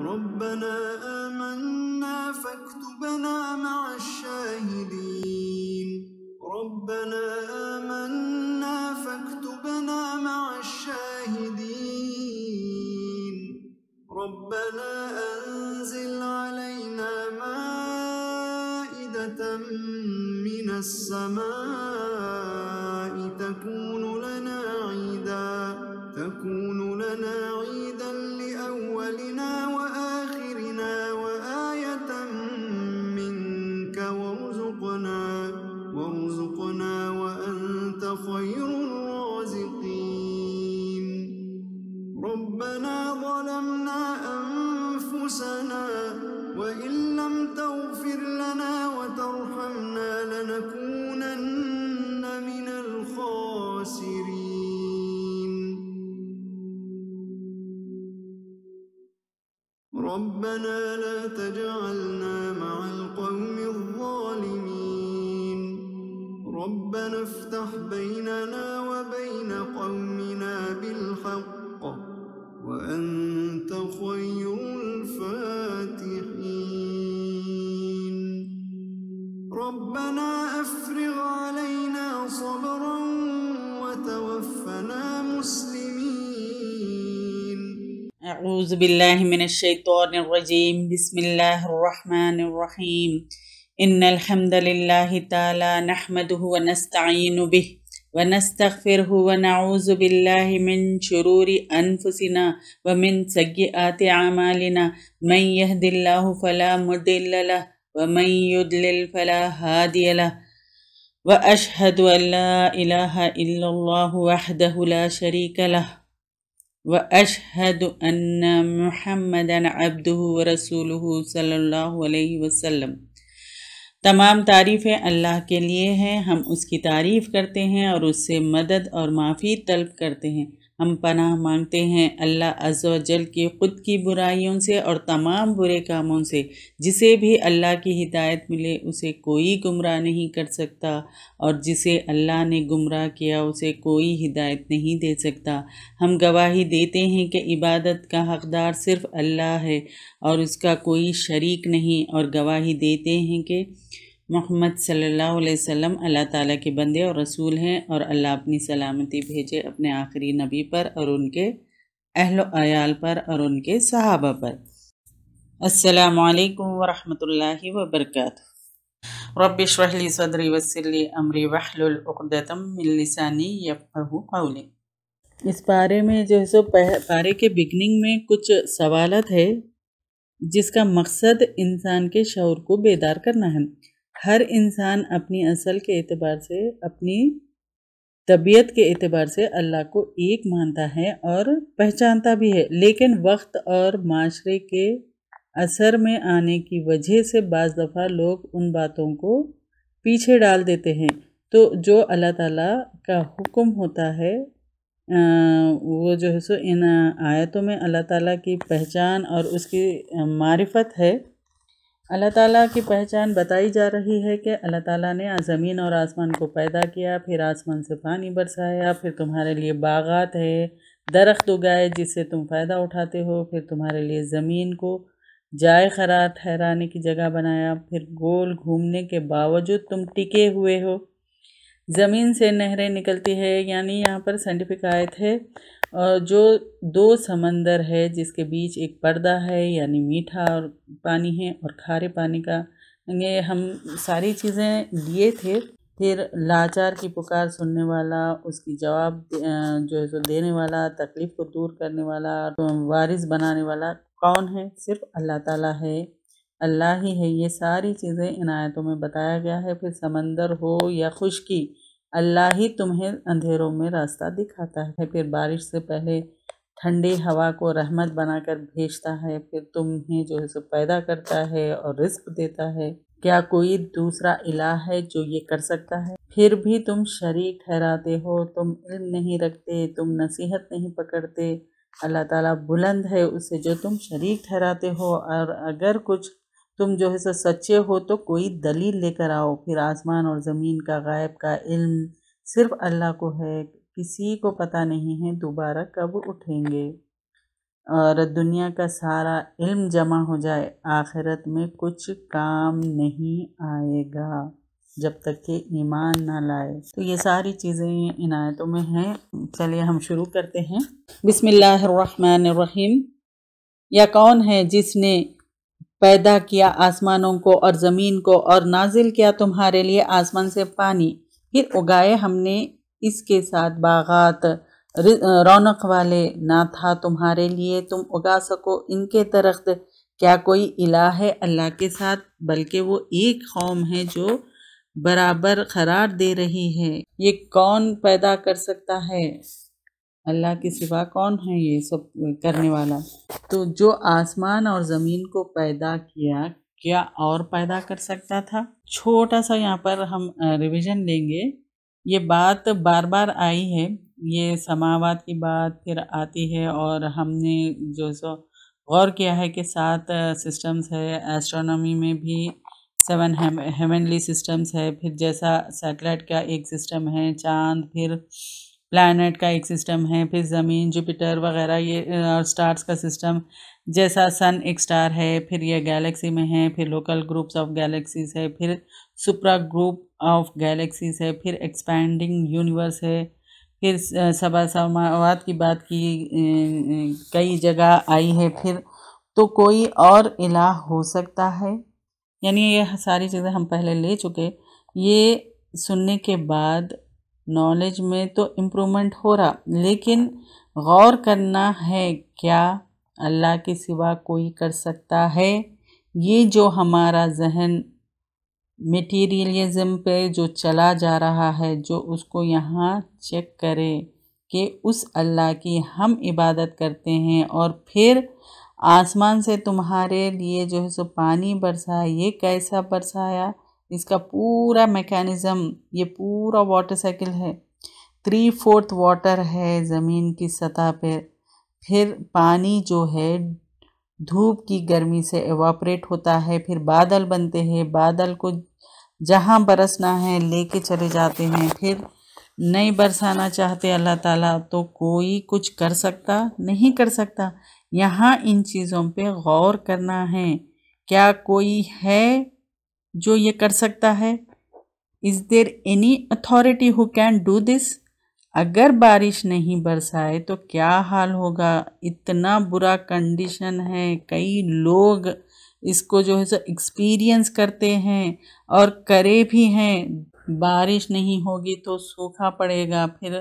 ربنا آمنا فاكتبنا مع الشاهدين ربنا آمنا فاكتبنا مع الشاهدين ربنا أنزل علينا مائدة من السماء تكون لنا عيدا تكون لنا عيدا ربنا لا تجعلنا مع القوم الظالمين ربنا افتح بيننا وبين قومنا بالحق وأنت خير الفاتحين ربنا أعوذ بالله من الشيطان الرجيم بسم الله الرحمن الرحيم إن الحمد لله تعالى نحمده ونستعين به ونستغفره ونعوذ بالله من شرور أنفسنا ومن سيئات أعمالنا من يهد الله فلا مضل له ومن يضلل فلا هادي له وأشهد أن لا إله إلا الله وحده لا شريك له و اشحد انمدن ابد و رسول صلی اللہ علیہ وسلم تمام تعریفیں اللہ کے لیے ہیں ہم اس کی تعریف کرتے ہیں اور اس سے مدد اور معافی طلب کرتے ہیں ہم پناہ مانگتے ہیں اللہ عز و جل کی خود کی برائیوں سے اور تمام برے کاموں سے جسے بھی اللہ کی ہدایت ملے اسے کوئی گمراہ نہیں کر سکتا اور جسے اللہ نے گمراہ کیا اسے کوئی ہدایت نہیں دے سکتا ہم گواہی دیتے ہیں کہ عبادت کا حقدار صرف اللہ ہے اور اس کا کوئی شریک نہیں اور گواہی دیتے ہیں کہ محمد صلی اللہ علیہ وسلم اللہ تعالیٰ کے بندے اور رسول ہیں اور اللہ اپنی سلامتی بھیجے اپنے آخری نبی پر اور ان کے اہل و عیال پر اور ان کے صحابہ پر السلام علیکم ورحمۃ اللہ وبرکاتہ ربشری وسی امری وحل لسانی ملسانی قولی اس بارے میں جو ہے سو بارے پارے کے بگننگ میں کچھ سوالات ہے جس کا مقصد انسان کے شعور کو بیدار کرنا ہے ہر انسان اپنی اصل کے اعتبار سے اپنی طبیعت کے اعتبار سے اللہ کو ایک مانتا ہے اور پہچانتا بھی ہے لیکن وقت اور معاشرے کے اثر میں آنے کی وجہ سے بعض دفعہ لوگ ان باتوں کو پیچھے ڈال دیتے ہیں تو جو اللہ تعالیٰ کا حکم ہوتا ہے وہ جو ہے سو ان آیتوں میں اللہ تعالیٰ کی پہچان اور اس کی معرفت ہے اللہ تعالیٰ کی پہچان بتائی جا رہی ہے کہ اللہ تعالیٰ نے زمین اور آسمان کو پیدا کیا پھر آسمان سے پانی برسایا پھر تمہارے لیے باغات ہے درخت اگائے جس سے تم فائدہ اٹھاتے ہو پھر تمہارے لیے زمین کو جائے خرار ٹھہرانے کی جگہ بنایا پھر گول گھومنے کے باوجود تم ٹکے ہوئے ہو زمین سے نہریں نکلتی ہے یعنی یہاں پر سائنٹیفک آیت ہے اور جو دو سمندر ہے جس کے بیچ ایک پردہ ہے یعنی میٹھا اور پانی ہے اور کھارے پانی کا یہ ہم ساری چیزیں لیے تھے پھر لاچار کی پکار سننے والا اس کی جواب جو ہے سو دینے والا تکلیف کو دور کرنے والا وارث بنانے والا کون ہے صرف اللہ تعالیٰ ہے اللہ ہی ہے یہ ساری چیزیں ان آیتوں میں بتایا گیا ہے پھر سمندر ہو یا خشکی اللہ ہی تمہیں اندھیروں میں راستہ دکھاتا ہے پھر بارش سے پہلے ٹھنڈی ہوا کو رحمت بنا کر بھیجتا ہے پھر تمہیں جو ہے سو پیدا کرتا ہے اور رزق دیتا ہے کیا کوئی دوسرا الہ ہے جو یہ کر سکتا ہے پھر بھی تم شریک ٹھہراتے ہو تم علم نہیں رکھتے تم نصیحت نہیں پکڑتے اللہ تعالیٰ بلند ہے اسے جو تم شریک ٹھہراتے ہو اور اگر کچھ تم جو ہے سو سچے ہو تو کوئی دلیل لے کر آؤ پھر آسمان اور زمین کا غائب کا علم صرف اللہ کو ہے کسی کو پتہ نہیں ہے دوبارہ کب اٹھیں گے اور دنیا کا سارا علم جمع ہو جائے آخرت میں کچھ کام نہیں آئے گا جب تک کہ ایمان نہ لائے تو یہ ساری چیزیں عنایتوں میں ہیں چلیے ہم شروع کرتے ہیں بسم اللہ الرحمن الرحیم یا کون ہے جس نے پیدا کیا آسمانوں کو اور زمین کو اور نازل کیا تمہارے لیے آسمان سے پانی پھر اگائے ہم نے اس کے ساتھ باغات رونق والے نہ تھا تمہارے لیے تم اگا سکو ان کے درخت کیا کوئی الہ ہے اللہ کے ساتھ بلکہ وہ ایک قوم ہے جو برابر قرار دے رہی ہے یہ کون پیدا کر سکتا ہے اللہ کے سوا کون ہے یہ سب کرنے والا تو جو آسمان اور زمین کو پیدا کیا کیا اور پیدا کر سکتا تھا چھوٹا سا یہاں پر ہم ریویژن لیں گے یہ بات بار بار آئی ہے یہ سماوات کی بات پھر آتی ہے اور ہم نے جو سو غور کیا ہے کہ سات سسٹمز ہے ایسٹرانومی میں بھی سیون ہیمنلی سسٹمز ہے پھر جیسا سیٹلائٹ کا ایک سسٹم ہے چاند پھر پلانٹ کا ایک سسٹم ہے پھر زمین جوپیٹر وغیرہ یہ اور سٹارز کا سسٹم جیسا سن ایک سٹار ہے پھر یہ گیلیکسی میں ہے پھر لوکل گروپس آف گیلیکسیز ہے پھر سپرا گروپ آف گیلیکسیز ہے پھر ایکسپینڈنگ یونیورس ہے پھر سبا سماوات کی بات کی کئی جگہ آئی ہے پھر تو کوئی اور الہ ہو سکتا ہے یعنی یہ ساری چیزیں ہم پہلے لے چکے یہ سننے کے بعد نالج میں تو امپرومنٹ ہو رہا لیکن غور کرنا ہے کیا اللہ کے سوا کوئی کر سکتا ہے یہ جو ہمارا ذہن میٹیریلزم پہ جو چلا جا رہا ہے جو اس کو یہاں چیک کرے کہ اس اللہ کی ہم عبادت کرتے ہیں اور پھر آسمان سے تمہارے لیے جو ہے سو پانی برسا یہ کیسا برسایا اس کا پورا میکینزم یہ پورا واٹر سائیکل ہے تھری فورتھ واٹر ہے زمین کی سطح پہ پھر پانی جو ہے دھوپ کی گرمی سے ایواپریٹ ہوتا ہے پھر بادل بنتے ہیں بادل کو جہاں برسنا ہے لے کے چلے جاتے ہیں پھر نہیں برسانا چاہتے اللہ تعالیٰ تو کوئی کچھ کر سکتا نہیں کر سکتا یہاں ان چیزوں پہ غور کرنا ہے کیا کوئی ہے جو یہ کر سکتا ہے is there any authority who can do this اگر بارش نہیں برسائے تو کیا حال ہوگا اتنا برا کنڈیشن ہے کئی لوگ اس کو جو ہے سو ایکسپیرینس کرتے ہیں اور کرے بھی ہیں بارش نہیں ہوگی تو سوکھا پڑے گا پھر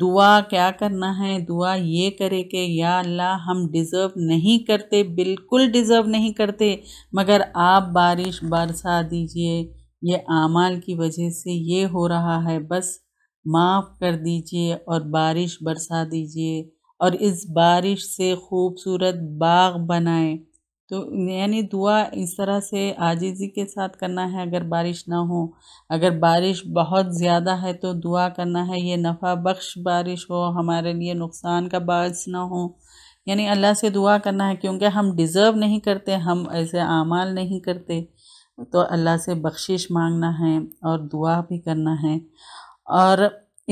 دعا کیا کرنا ہے دعا یہ کرے کہ یا اللہ ہم ڈیزرو نہیں کرتے بالکل ڈیزرو نہیں کرتے مگر آپ بارش برسا دیجئے یہ اعمال کی وجہ سے یہ ہو رہا ہے بس معاف کر دیجئے اور بارش برسا دیجئے اور اس بارش سے خوبصورت باغ بنائیں تو یعنی دعا اس طرح سے عاجزی کے ساتھ کرنا ہے اگر بارش نہ ہو اگر بارش بہت زیادہ ہے تو دعا کرنا ہے یہ نفع بخش بارش ہو ہمارے لیے نقصان کا باعث نہ ہو یعنی اللہ سے دعا کرنا ہے کیونکہ ہم ڈیزرو نہیں کرتے ہم ایسے اعمال نہیں کرتے تو اللہ سے بخشش مانگنا ہے اور دعا بھی کرنا ہے اور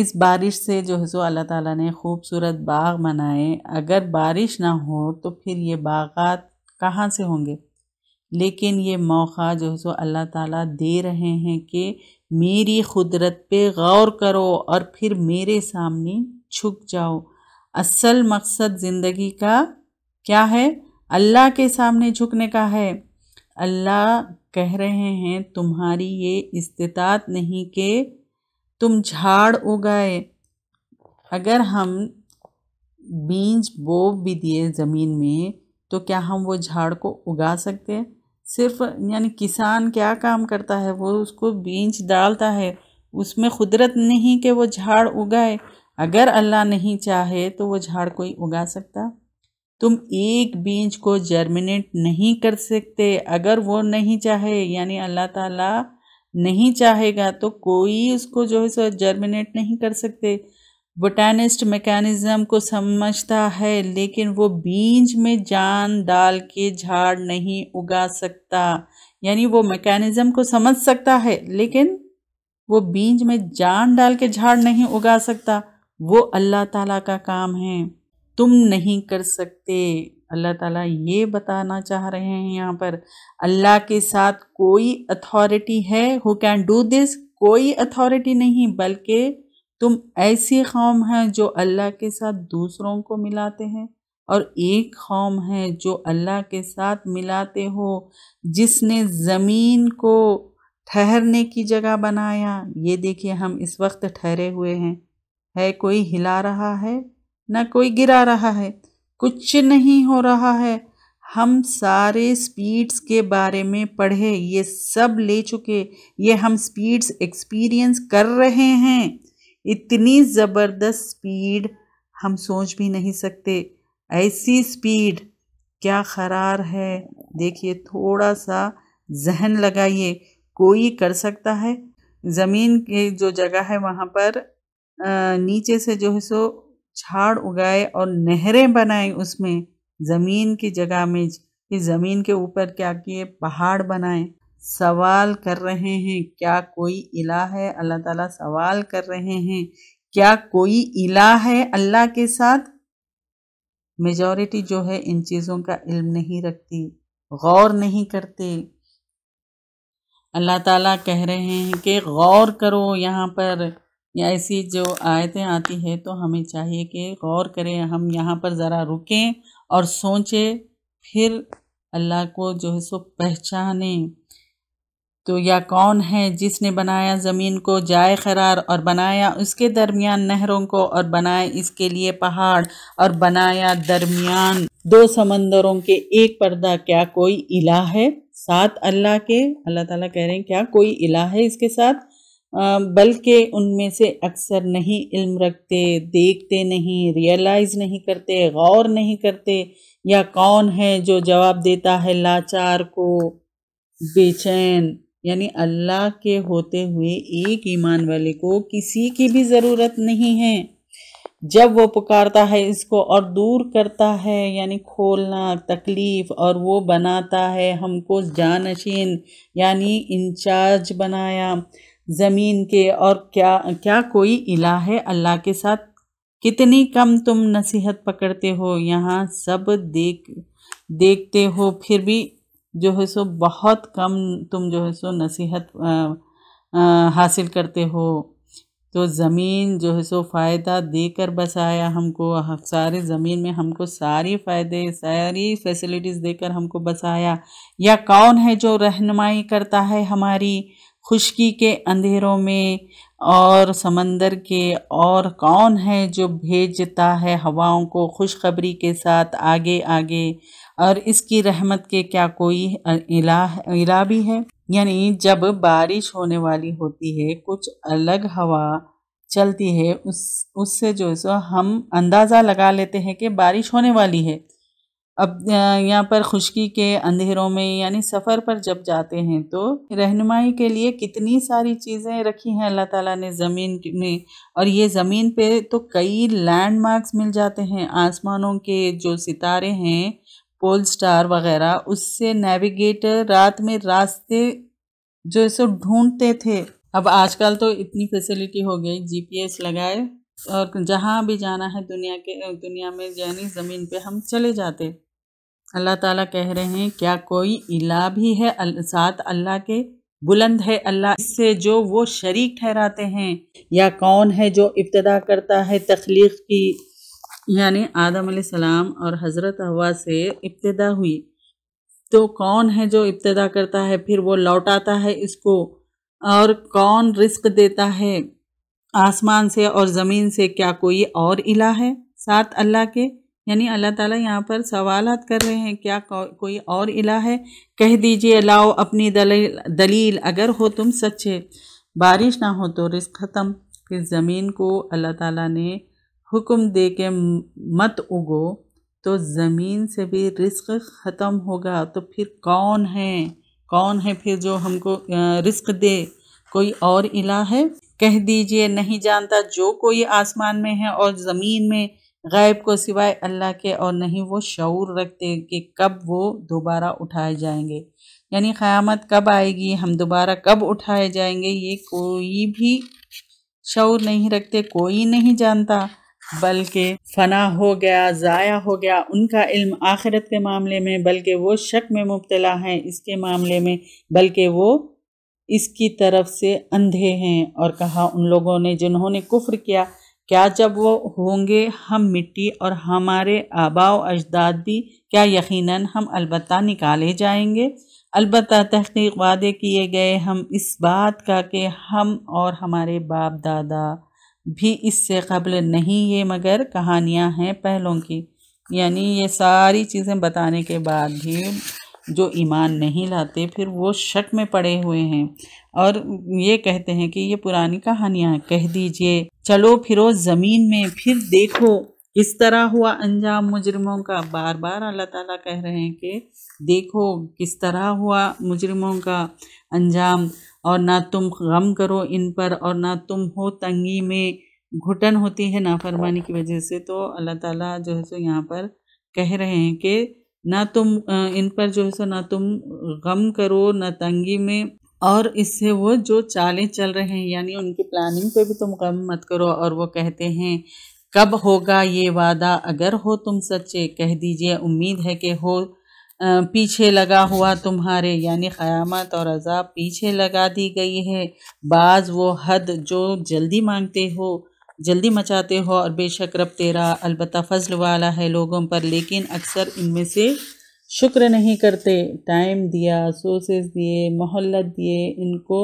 اس بارش سے جو ہے سو اللہ تعالیٰ نے خوبصورت باغ بنائے اگر بارش نہ ہو تو پھر یہ باغات کہاں سے ہوں گے لیکن یہ موقع جو سو اللہ تعالیٰ دے رہے ہیں کہ میری قدرت پہ غور کرو اور پھر میرے سامنے چھک جاؤ اصل مقصد زندگی کا کیا ہے اللہ کے سامنے جھکنے کا ہے اللہ کہہ رہے ہیں تمہاری یہ استطاعت نہیں کہ تم جھاڑ اگائے اگر ہم بیج بوب بھی دیے زمین میں تو کیا ہم وہ جھاڑ کو اگا سکتے صرف یعنی کسان کیا کام کرتا ہے وہ اس کو بیج ڈالتا ہے اس میں قدرت نہیں کہ وہ جھاڑ اگائے اگر اللہ نہیں چاہے تو وہ جھاڑ کوئی اگا سکتا تم ایک بیج کو جرمنیٹ نہیں کر سکتے اگر وہ نہیں چاہے یعنی اللہ تعالیٰ نہیں چاہے گا تو کوئی اس کو جو ہے سو جرمنیٹ نہیں کر سکتے بوٹینسٹ میکانزم کو سمجھتا ہے لیکن وہ بیج میں جان ڈال کے جھاڑ نہیں اگا سکتا یعنی وہ میکانزم کو سمجھ سکتا ہے لیکن وہ بیج میں جان ڈال کے جھاڑ نہیں اگا سکتا وہ اللہ تعالیٰ کا کام ہے تم نہیں کر سکتے اللہ تعالیٰ یہ بتانا چاہ رہے ہیں یہاں پر اللہ کے ساتھ کوئی اتھارٹی ہے ہو کین ڈو دس کوئی اتھارٹی نہیں بلکہ تم ایسی قوم ہیں جو اللہ کے ساتھ دوسروں کو ملاتے ہیں اور ایک قوم ہے جو اللہ کے ساتھ ملاتے ہو جس نے زمین کو ٹھہرنے کی جگہ بنایا یہ دیکھیے ہم اس وقت ٹھہرے ہوئے ہیں ہے کوئی ہلا رہا ہے نہ کوئی گرا رہا ہے کچھ نہیں ہو رہا ہے ہم سارے سپیڈز کے بارے میں پڑھے یہ سب لے چکے یہ ہم سپیڈز ایکسپیرینس کر رہے ہیں اتنی زبردست سپیڈ ہم سوچ بھی نہیں سکتے ایسی سپیڈ کیا خرار ہے دیکھیے تھوڑا سا ذہن لگائیے کوئی کر سکتا ہے زمین کی جو جگہ ہے وہاں پر نیچے سے جو ہے سو جھاڑ اگائے اور نہریں بنائیں اس میں زمین کی جگہ میں زمین کے اوپر کیا کیے پہاڑ بنائیں سوال کر رہے ہیں کیا کوئی الہ ہے اللہ تعالیٰ سوال کر رہے ہیں کیا کوئی الہ ہے اللہ کے ساتھ میجورٹی جو ہے ان چیزوں کا علم نہیں رکھتی غور نہیں کرتے اللہ تعالیٰ کہہ رہے ہیں کہ غور کرو یہاں پر یا ایسی جو آیتیں آتی ہے تو ہمیں چاہیے کہ غور کریں ہم یہاں پر ذرا رکیں اور سوچیں پھر اللہ کو جو ہے سو پہچانیں تو یا کون ہے جس نے بنایا زمین کو جائے قرار اور بنایا اس کے درمیان نہروں کو اور بنائے اس کے لیے پہاڑ اور بنایا درمیان دو سمندروں کے ایک پردہ کیا کوئی الہ ہے ساتھ اللہ کے اللہ تعالیٰ کہہ رہے ہیں کیا کوئی الہ ہے اس کے ساتھ بلکہ ان میں سے اکثر نہیں علم رکھتے دیکھتے نہیں ریئلائز نہیں کرتے غور نہیں کرتے یا کون ہے جو جواب دیتا ہے لاچار کو بے چین یعنی اللہ کے ہوتے ہوئے ایک ایمان والے کو کسی کی بھی ضرورت نہیں ہے جب وہ پکارتا ہے اس کو اور دور کرتا ہے یعنی کھولنا تکلیف اور وہ بناتا ہے ہم کو جانشین یعنی انچارج بنایا زمین کے اور کیا کیا کوئی الہ ہے اللہ کے ساتھ کتنی کم تم نصیحت پکڑتے ہو یہاں سب دیکھ دیکھتے ہو پھر بھی جو ہے سو بہت کم تم جو ہے سو نصیحت حاصل کرتے ہو تو زمین جو ہے سو فائدہ دے کر بس آیا ہم کو سارے زمین میں ہم کو ساری فائدے ساری فیسلٹیز دے کر ہم کو بس آیا یا کون ہے جو رہنمائی کرتا ہے ہماری خشکی کے اندھیروں میں اور سمندر کے اور کون ہے جو بھیجتا ہے ہواؤں کو خوشخبری کے ساتھ آگے آگے اور اس کی رحمت کے کیا کوئی الہ بھی ہے یعنی جب بارش ہونے والی ہوتی ہے کچھ الگ ہوا چلتی ہے اس اس سے جو ہے سو ہم اندازہ لگا لیتے ہیں کہ بارش ہونے والی ہے اب یہاں پر خشکی کے اندھیروں میں یعنی سفر پر جب جاتے ہیں تو رہنمائی کے لیے کتنی ساری چیزیں رکھی ہیں اللہ تعالیٰ نے زمین میں اور یہ زمین پہ تو کئی لینڈ مارکس مل جاتے ہیں آسمانوں کے جو ستارے ہیں سٹار وغیرہ اس سے نیویگیٹر رات میں راستے جو ہے سو ڈھونڈتے تھے اب آج کل تو اتنی فیسلٹی ہو گئی جی پی ایس لگائے اور جہاں بھی جانا ہے دنیا کے دنیا میں یعنی زمین پہ ہم چلے جاتے اللہ تعالیٰ کہہ رہے ہیں کیا کوئی الہ بھی ہے ساتھ اللہ کے بلند ہے اللہ اس سے جو وہ شریک ٹھہراتے ہیں یا کون ہے جو ابتدا کرتا ہے تخلیق کی یعنی آدم علیہ السلام اور حضرت ہوا سے ابتدا ہوئی تو کون ہے جو ابتدا کرتا ہے پھر وہ لوٹاتا ہے اس کو اور کون رزق دیتا ہے آسمان سے اور زمین سے کیا کوئی اور الہ ہے ساتھ اللہ کے یعنی اللہ تعالیٰ یہاں پر سوالات کر رہے ہیں کیا کوئی اور الہ ہے کہہ دیجئے لاؤ اپنی دلیل دلیل اگر ہو تم سچے بارش نہ ہو تو رزق ختم پھر زمین کو اللہ تعالیٰ نے حکم دے کے مت اگو تو زمین سے بھی رزق ختم ہوگا تو پھر کون ہے کون ہے پھر جو ہم کو رزق دے کوئی اور الہ ہے کہہ دیجئے نہیں جانتا جو کوئی آسمان میں ہے اور زمین میں غائب کو سوائے اللہ کے اور نہیں وہ شعور رکھتے کہ کب وہ دوبارہ اٹھائے جائیں گے یعنی قیامت کب آئے گی ہم دوبارہ کب اٹھائے جائیں گے یہ کوئی بھی شعور نہیں رکھتے کوئی نہیں جانتا بلکہ فنا ہو گیا ضائع ہو گیا ان کا علم آخرت کے معاملے میں بلکہ وہ شک میں مبتلا ہیں اس کے معاملے میں بلکہ وہ اس کی طرف سے اندھے ہیں اور کہا ان لوگوں نے جنہوں نے کفر کیا کیا جب وہ ہوں گے ہم مٹی اور ہمارے آبا و اجداد بھی کیا یقیناً ہم البتہ نکالے جائیں گے البتہ تحقیق وعدے کیے گئے ہم اس بات کا کہ ہم اور ہمارے باپ دادا بھی اس سے قبل نہیں یہ مگر کہانیاں ہیں پہلوں کی یعنی یہ ساری چیزیں بتانے کے بعد بھی جو ایمان نہیں لاتے پھر وہ شک میں پڑے ہوئے ہیں اور یہ کہتے ہیں کہ یہ پرانی کہانیاں ہیں کہہ دیجئے چلو پھرو زمین میں پھر دیکھو اس طرح ہوا انجام مجرموں کا بار بار اللہ تعالیٰ کہہ رہے ہیں کہ دیکھو کس طرح ہوا مجرموں کا انجام اور نہ تم غم کرو ان پر اور نہ تم ہو تنگی میں گھٹن ہوتی ہے نافرمانی کی وجہ سے تو اللہ تعالیٰ جو ہے سو یہاں پر کہہ رہے ہیں کہ نہ تم ان پر جو ہے سو نہ تم غم کرو نہ تنگی میں اور اس سے وہ جو چالیں چل رہے ہیں یعنی ان کی پلاننگ پہ بھی تم غم مت کرو اور وہ کہتے ہیں کب ہوگا یہ وعدہ اگر ہو تم سچے کہہ دیجئے امید ہے کہ ہو پیچھے لگا ہوا تمہارے یعنی قیامت اور عذاب پیچھے لگا دی گئی ہے بعض وہ حد جو جلدی مانگتے ہو جلدی مچاتے ہو اور بے شک رب تیرا البتہ فضل والا ہے لوگوں پر لیکن اکثر ان میں سے شکر نہیں کرتے ٹائم دیا سورسز دیے مہلت دیے ان کو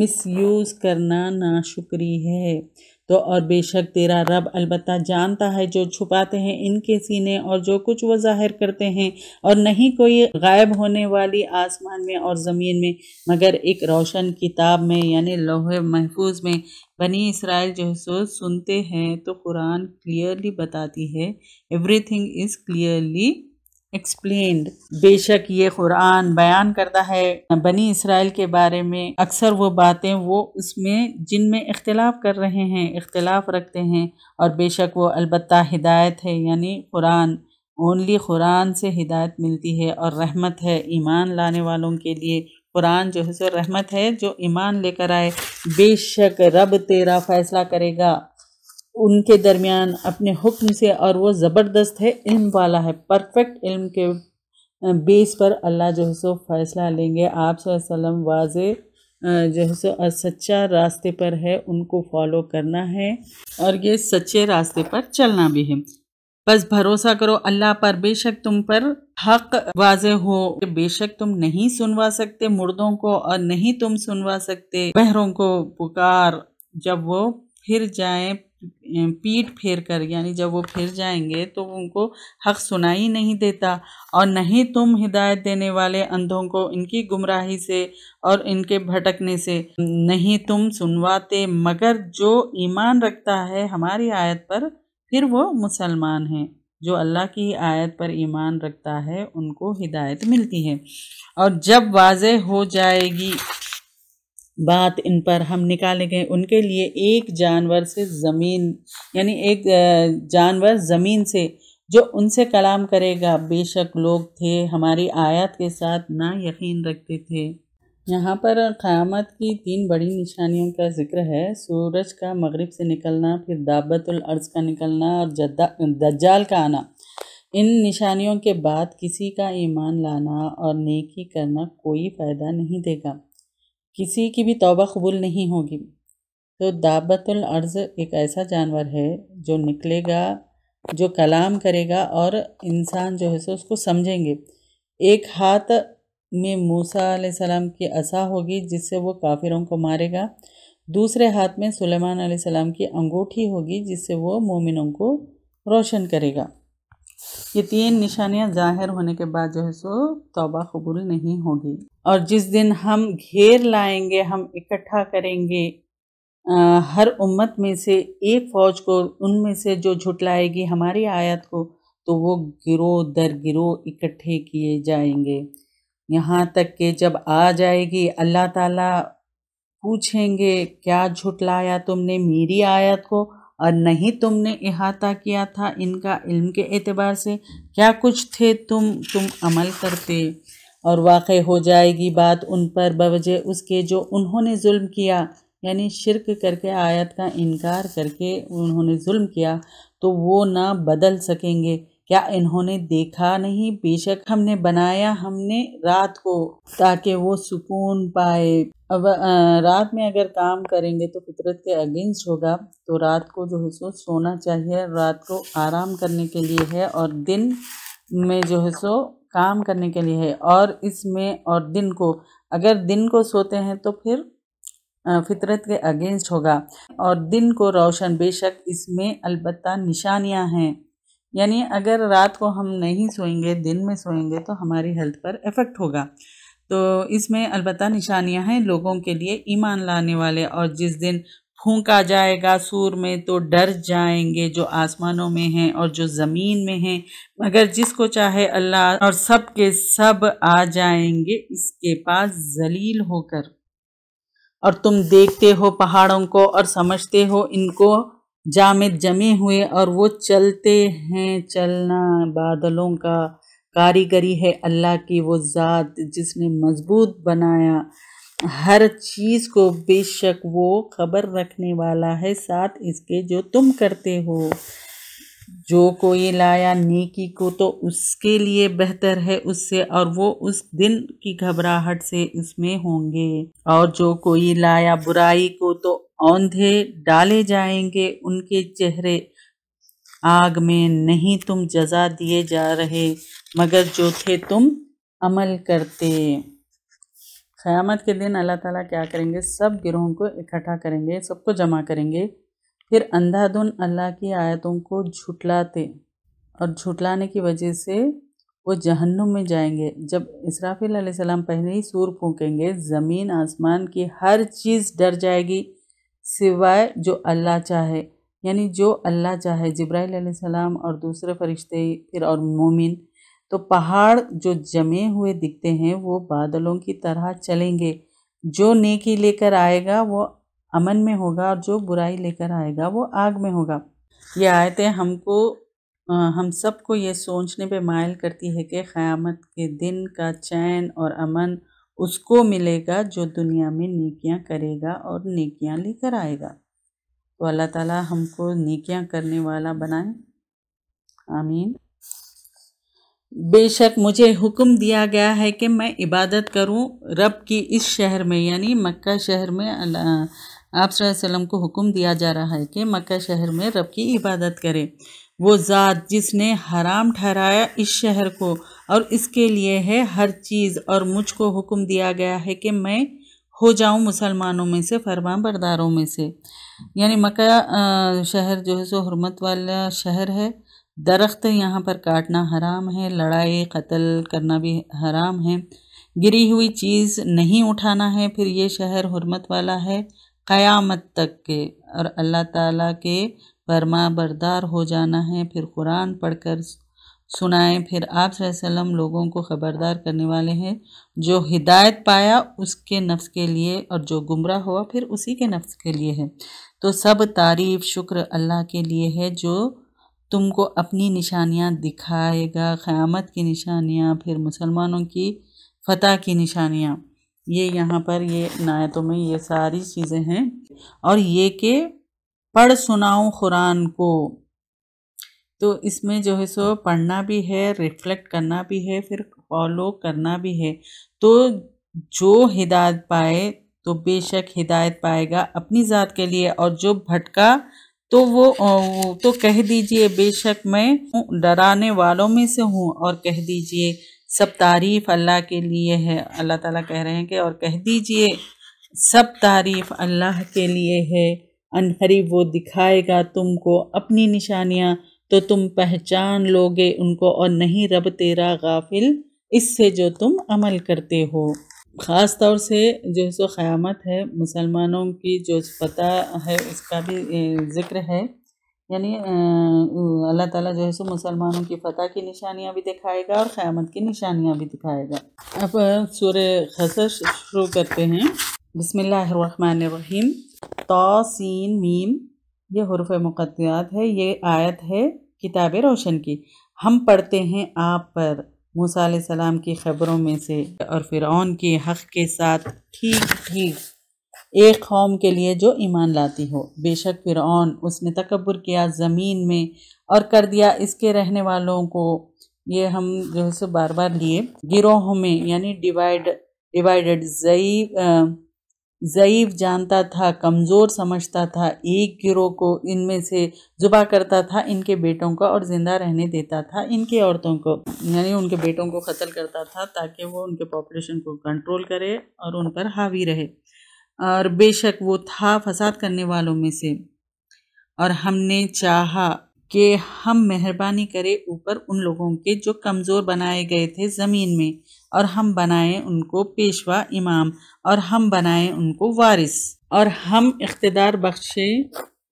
مس یوز کرنا ناشکری ہے تو اور بے شک تیرا رب البتہ جانتا ہے جو چھپاتے ہیں ان کے سینے اور جو کچھ وہ ظاہر کرتے ہیں اور نہیں کوئی غائب ہونے والی آسمان میں اور زمین میں مگر ایک روشن کتاب میں یعنی لوہے محفوظ میں بنی اسرائیل جو سو سنتے ہیں تو قرآن کلیئرلی بتاتی ہے every thing is clearly explained بے شک یہ قرآن بیان کرتا ہے بنی اسرائیل کے بارے میں اکثر وہ باتیں وہ اس میں جن میں اختلاف کر رہے ہیں اختلاف رکھتے ہیں اور بے شک وہ البتہ ہدایت ہے یعنی قرآن اونلی قرآن سے ہدایت ملتی ہے اور رحمت ہے ایمان لانے والوں کے لیے قرآن جو ہے سو رحمت ہے جو ایمان لے کر آئے بے شک رب تیرا فیصلہ کرے گا ان کے درمیان اپنے حکم سے اور وہ زبردست ہے علم والا ہے پرفیکٹ علم کے بیس پر اللہ جو ہے سو فیصلہ لیں گے آپ صلی اللہ علیہ وسلم واضح جو ہے سو سچا راستے پر ہے ان کو فالو کرنا ہے اور یہ سچے راستے پر چلنا بھی ہے بس بھروسہ کرو اللہ پر بے شک تم پر حق واضح ہو کہ بے شک تم نہیں سنوا سکتے مردوں کو اور نہیں تم سنوا سکتے بہروں کو پکار جب وہ پھر جائیں پیٹ پھیر کر یعنی جب وہ پھر جائیں گے تو ان کو حق سنائی نہیں دیتا اور نہ ہی تم ہدایت دینے والے اندھوں کو ان کی گمراہی سے اور ان کے بھٹکنے سے نہیں تم سنواتے مگر جو ایمان رکھتا ہے ہماری آیت پر پھر وہ مسلمان ہیں جو اللہ کی آیت پر ایمان رکھتا ہے ان کو ہدایت ملتی ہے اور جب واضح ہو جائے گی بات ان پر ہم نکالیں گے ان کے لیے ایک جانور سے زمین یعنی ایک جانور زمین سے جو ان سے کلام کرے گا بے شک لوگ تھے ہماری آیات کے ساتھ نا یقین رکھتے تھے یہاں پر قیامت کی تین بڑی نشانیوں کا ذکر ہے سورج کا مغرب سے نکلنا پھر دابت الارض کا نکلنا اور دجال کا آنا ان نشانیوں کے بعد کسی کا ایمان لانا اور نیکی کرنا کوئی فائدہ نہیں دے گا کسی کی بھی توبہ قبول نہیں ہوگی تو دعوت العرض ایک ایسا جانور ہے جو نکلے گا جو کلام کرے گا اور انسان جو ہے سو اس کو سمجھیں گے ایک ہاتھ میں موسیٰ علیہ السلام کی عصا ہوگی جس سے وہ کافروں کو مارے گا دوسرے ہاتھ میں سلیمان علیہ السلام کی انگوٹھی ہوگی جس سے وہ مومنوں کو روشن کرے گا یہ تین نشانیاں ظاہر ہونے کے بعد جو ہے سو توبہ قبول نہیں ہوگی اور جس دن ہم گھیر لائیں گے ہم اکٹھا کریں گے ہر امت میں سے ایک فوج کو ان میں سے جو جھٹلائے گی ہماری آیت کو تو وہ گرو در گرو اکٹھے کیے جائیں گے یہاں تک کہ جب آ جائے گی اللہ تعالیٰ پوچھیں گے کیا جھٹلایا تم نے میری آیت کو اور نہیں تم نے احاطہ کیا تھا ان کا علم کے اعتبار سے کیا کچھ تھے تم تم عمل کرتے اور واقع ہو جائے گی بات ان پر بوجہ اس کے جو انہوں نے ظلم کیا یعنی شرک کر کے آیت کا انکار کر کے انہوں نے ظلم کیا تو وہ نہ بدل سکیں گے کیا انہوں نے دیکھا نہیں بے شک ہم نے بنایا ہم نے رات کو تاکہ وہ سکون پائے اب رات میں اگر کام کریں گے تو فطرت کے اگینسٹ ہوگا تو رات کو جو ہے سو سونا چاہیے رات کو آرام کرنے کے لیے ہے اور دن میں جو ہے سو کام کرنے کے لیے ہے اور اس میں اور دن کو اگر دن کو سوتے ہیں تو پھر فطرت کے اگینسٹ ہوگا اور دن کو روشن بے شک اس میں البتہ نشانیاں ہیں یعنی اگر رات کو ہم نہیں سوئیں گے دن میں سوئیں گے تو ہماری ہیلتھ پر افیکٹ ہوگا تو اس میں البتہ نشانیاں ہیں لوگوں کے لیے ایمان لانے والے اور جس دن پھونکا جائے گا سور میں تو ڈر جائیں گے جو آسمانوں میں ہیں اور جو زمین میں ہیں مگر جس کو چاہے اللہ اور سب کے سب آ جائیں گے اس کے پاس ذلیل ہو کر اور تم دیکھتے ہو پہاڑوں کو اور سمجھتے ہو ان کو جامد جمے ہوئے اور وہ چلتے ہیں چلنا بادلوں کا کاریگری ہے اللہ کی وہ ذات جس نے مضبوط بنایا ہر چیز کو بے شک وہ خبر رکھنے والا ہے ساتھ اس کے جو تم کرتے ہو جو کوئی لایا نیکی کو تو اس کے لیے بہتر ہے اس سے اور وہ اس دن کی گھبراہٹ سے اس میں ہوں گے اور جو کوئی لایا برائی کو تو اوندھے ڈالے جائیں گے ان کے چہرے آگ میں نہیں تم جزا دیے جا رہے مگر جو تھے تم عمل کرتے قیامت کے دن اللہ تعالیٰ کیا کریں گے سب گروہوں کو اکٹھا کریں گے سب کو جمع کریں گے پھر اندھا دن اللہ کی آیتوں کو جھٹلاتے اور جھٹلانے کی وجہ سے وہ جہنم میں جائیں گے جب اسرافیل علیہ السلام پہلے ہی سور پھونکیں گے زمین آسمان کی ہر چیز ڈر جائے گی سوائے جو اللہ چاہے یعنی جو اللہ چاہے جبرائیل علیہ السلام اور دوسرے فرشتے پھر اور مومن تو پہاڑ جو جمے ہوئے دکھتے ہیں وہ بادلوں کی طرح چلیں گے جو نیکی لے کر آئے گا وہ امن میں ہوگا اور جو برائی لے کر آئے گا وہ آگ میں ہوگا یہ آیتیں ہم کو ہم سب کو یہ سوچنے پہ مائل کرتی ہے کہ قیامت کے دن کا چین اور امن اس کو ملے گا جو دنیا میں نیکیاں کرے گا اور نیکیاں لے کر آئے گا تو اللہ تعالیٰ ہم کو نیکیاں کرنے والا بنائے شک مجھے حکم دیا گیا ہے کہ میں عبادت کروں رب کی اس شہر میں یعنی مکہ شہر میں آپ صلی اللہ علیہ وسلم کو حکم دیا جا رہا ہے کہ مکہ شہر میں رب کی عبادت کرے وہ ذات جس نے حرام ٹھہرایا اس شہر کو اور اس کے لیے ہے ہر چیز اور مجھ کو حکم دیا گیا ہے کہ میں ہو جاؤں مسلمانوں میں سے فرما برداروں میں سے یعنی مکہ شہر جو ہے سو حرمت والا شہر ہے درخت یہاں پر کاٹنا حرام ہے لڑائی قتل کرنا بھی حرام ہے گری ہوئی چیز نہیں اٹھانا ہے پھر یہ شہر حرمت والا ہے قیامت تک کے اور اللہ تعالیٰ کے فرما بردار ہو جانا ہے پھر قرآن پڑھ کر سنائیں پھر آپ صلی اللہ علیہ وسلم لوگوں کو خبردار کرنے والے ہیں جو ہدایت پایا اس کے نفس کے لیے اور جو گمراہ ہوا پھر اسی کے نفس کے لیے ہے تو سب تعریف شکر اللہ کے لیے ہے جو تم کو اپنی نشانیاں دکھائے گا قیامت کی نشانیاں پھر مسلمانوں کی فتح کی نشانیاں یہ یہاں پر یہ نایتوں میں یہ ساری چیزیں ہیں اور یہ کہ پڑھ سناؤں قرآن کو تو اس میں جو ہے سو پڑھنا بھی ہے ریفلیکٹ کرنا بھی ہے پھر فالو کرنا بھی ہے تو جو ہدایت پائے تو بے شک ہدایت پائے گا اپنی ذات کے لیے اور جو بھٹکا تو وہ تو کہہ دیجئے بے شک میں ڈرانے والوں میں سے ہوں اور کہہ دیجئے سب تعریف اللہ کے لیے ہے اللہ تعالیٰ کہہ رہے ہیں کہ اور کہہ دیجئے سب تعریف اللہ کے لیے ہے انحری وہ دکھائے گا تم کو اپنی نشانیاں تو تم پہچان لوگے ان کو اور نہیں رب تیرا غافل اس سے جو تم عمل کرتے ہو خاص طور سے جو سو قیامت ہے مسلمانوں کی جو فتح ہے اس کا بھی ذکر ہے یعنی اللہ تعالیٰ جو ہے سو مسلمانوں کی فتح کی نشانیاں بھی دکھائے گا اور قیامت کی نشانیاں بھی دکھائے گا اب سور خسر شروع کرتے ہیں بسم اللہ الرحمن الرحیم تو سین میم یہ حرف مقدعات ہے یہ آیت ہے کتاب روشن کی ہم پڑھتے ہیں آپ پر موسیٰ علیہ السلام کی خبروں میں سے اور فرعون کے حق کے ساتھ ٹھیک ٹھیک ایک قوم کے لیے جو ایمان لاتی ہو بے شک فرعون اس نے تکبر کیا زمین میں اور کر دیا اس کے رہنے والوں کو یہ ہم جو ہے سو بار بار لیے گروہوں میں یعنی ڈیوائڈ ڈیوائڈڈ ضعیف ضعیف جانتا تھا کمزور سمجھتا تھا ایک گروہ کو ان میں سے زبا کرتا تھا ان کے بیٹوں کو اور زندہ رہنے دیتا تھا ان کے عورتوں کو یعنی ان کے بیٹوں کو قتل کرتا تھا تاکہ وہ ان کے پاپولیشن کو کنٹرول کرے اور ان پر حاوی رہے اور بے شک وہ تھا فساد کرنے والوں میں سے اور ہم نے چاہا کہ ہم مہربانی کرے اوپر ان لوگوں کے جو کمزور بنائے گئے تھے زمین میں اور ہم بنائیں ان کو پیشوا امام اور ہم بنائیں ان کو وارث اور ہم اقتدار بخشیں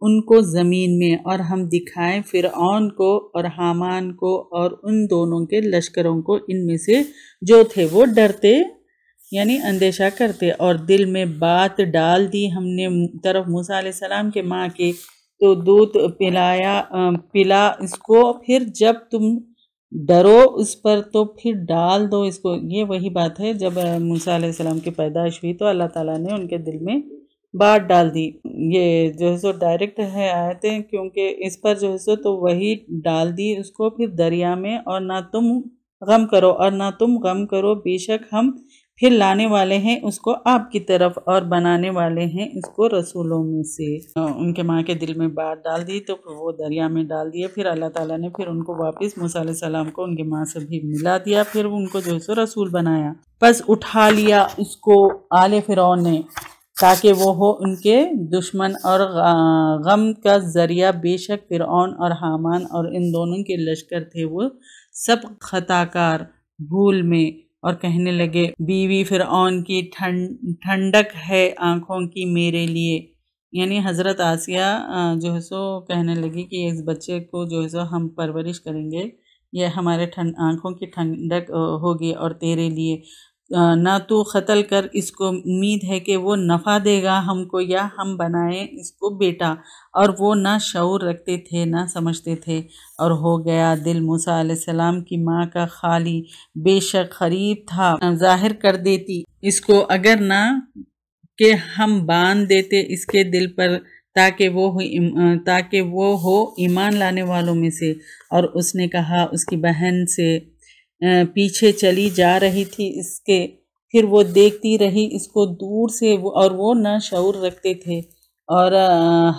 ان کو زمین میں اور ہم دکھائیں فرعون کو اور حامان کو اور ان دونوں کے لشکروں کو ان میں سے جو تھے وہ ڈرتے یعنی اندیشہ کرتے اور دل میں بات ڈال دی ہم نے طرف موسیٰ علیہ السلام کے ماں کے تو دودھ پلایا پلا اس کو پھر جب تم ڈرو اس پر تو پھر ڈال دو اس کو یہ وہی بات ہے جب موسیٰ علیہ السلام کی پیدائش ہوئی تو اللہ تعالیٰ نے ان کے دل میں بات ڈال دی یہ جو ہے سو ڈائریکٹ ہے آئے کیونکہ اس پر جو ہے سو تو وہی ڈال دی اس کو پھر دریا میں اور نہ تم غم کرو اور نہ تم غم کرو بے شک ہم پھر لانے والے ہیں اس کو آپ کی طرف اور بنانے والے ہیں اس کو رسولوں میں سے ان کے ماں کے دل میں بات ڈال دی تو وہ دریا میں ڈال دیے پھر اللہ تعالیٰ نے پھر ان کو واپس موسیٰ علیہ السلام کو ان کے ماں سے بھی ملا دیا پھر وہ ان کو جو ہے سو رسول بنایا بس اٹھا لیا اس کو آل فرعون نے تاکہ وہ ہو ان کے دشمن اور غم کا ذریعہ بے شک فرعون اور حامان اور ان دونوں کے لشکر تھے وہ سب خطا کار بھول میں اور کہنے لگے بیوی فرعون کی ٹھنڈک ہے آنکھوں کی میرے لیے یعنی حضرت آسیہ جو ہے سو کہنے لگی کہ اس بچے کو جو ہے سو ہم پرورش کریں گے یہ ہمارے ٹھنڈ آنکھوں کی ٹھنڈک ہوگی اور تیرے لیے نہ تو قتل کر اس کو امید ہے کہ وہ نفع دے گا ہم کو یا ہم بنائیں اس کو بیٹا اور وہ نہ شعور رکھتے تھے نہ سمجھتے تھے اور ہو گیا دل موسیٰ علیہ السلام کی ماں کا خالی بے شک قریب تھا ظاہر کر دیتی اس کو اگر نہ کہ ہم باندھ دیتے اس کے دل پر تاکہ وہ ہو تاکہ وہ ہو ایمان لانے والوں میں سے اور اس نے کہا اس کی بہن سے پیچھے چلی جا رہی تھی اس کے پھر وہ دیکھتی رہی اس کو دور سے اور وہ نہ شعور رکھتے تھے اور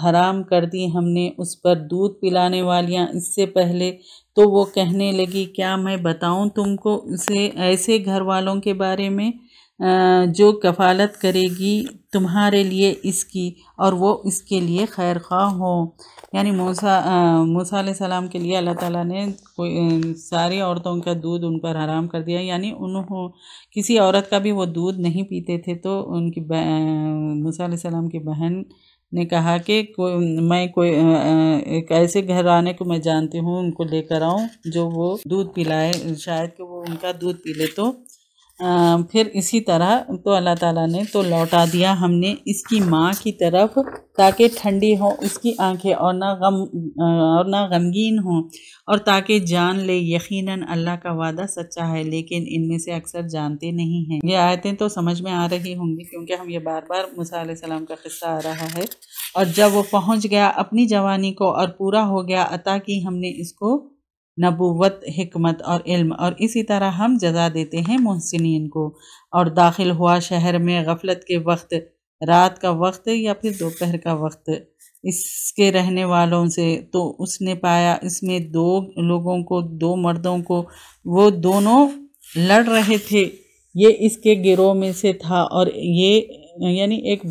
حرام کر دی ہم نے اس پر دودھ پلانے والیاں اس سے پہلے تو وہ کہنے لگی کیا میں بتاؤں تم کو اسے ایسے گھر والوں کے بارے میں جو کفالت کرے گی تمہارے لیے اس کی اور وہ اس کے لیے خیر خواہ ہوں یعنی موسیٰ علیہ السلام کے لیے اللہ تعالیٰ نے کوئی ساری عورتوں کا دودھ ان پر حرام کر دیا یعنی انہوں کسی عورت کا بھی وہ دودھ نہیں پیتے تھے تو ان کی علیہ السلام کی بہن نے کہا کہ کوئی میں کوئی ایسے گھر آنے کو میں جانتی ہوں ان کو لے کر آؤں جو وہ دودھ پلائے شاید کہ وہ ان کا دودھ پی لے تو پھر اسی طرح تو اللہ تعالیٰ نے تو لوٹا دیا ہم نے اس کی ماں کی طرف تاکہ ٹھنڈی ہو اس کی آنکھیں اور نہ غم اور نہ غمگین ہوں اور تاکہ جان لے یقیناً اللہ کا وعدہ سچا ہے لیکن ان میں سے اکثر جانتے نہیں ہیں یہ آیتیں تو سمجھ میں آ رہی ہوں گی کیونکہ ہم یہ بار بار مصع علیہ السلام کا قصہ آ رہا ہے اور جب وہ پہنچ گیا اپنی جوانی کو اور پورا ہو گیا عطا کی ہم نے اس کو نبوت حکمت اور علم اور اسی طرح ہم جزا دیتے ہیں محسنین کو اور داخل ہوا شہر میں غفلت کے وقت رات کا وقت یا پھر دوپہر کا وقت اس کے رہنے والوں سے تو اس نے پایا اس میں دو لوگوں کو دو مردوں کو وہ دونوں لڑ رہے تھے یہ اس کے گروہ میں سے تھا اور یہ یعنی ایک